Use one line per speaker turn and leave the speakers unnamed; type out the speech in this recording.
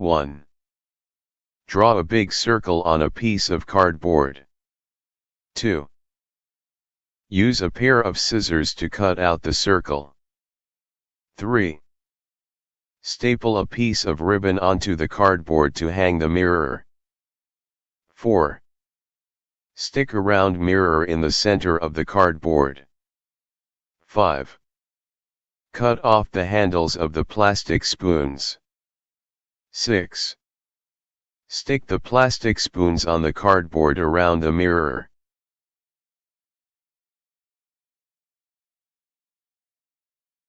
1. Draw a big circle on a piece of cardboard. 2. Use a pair of scissors to cut out the circle. 3. Staple a piece of ribbon onto the cardboard to hang the mirror. 4. Stick a round mirror in the center of the cardboard. 5. Cut off the handles of the plastic spoons. 6. Stick the plastic spoons on the cardboard around the mirror.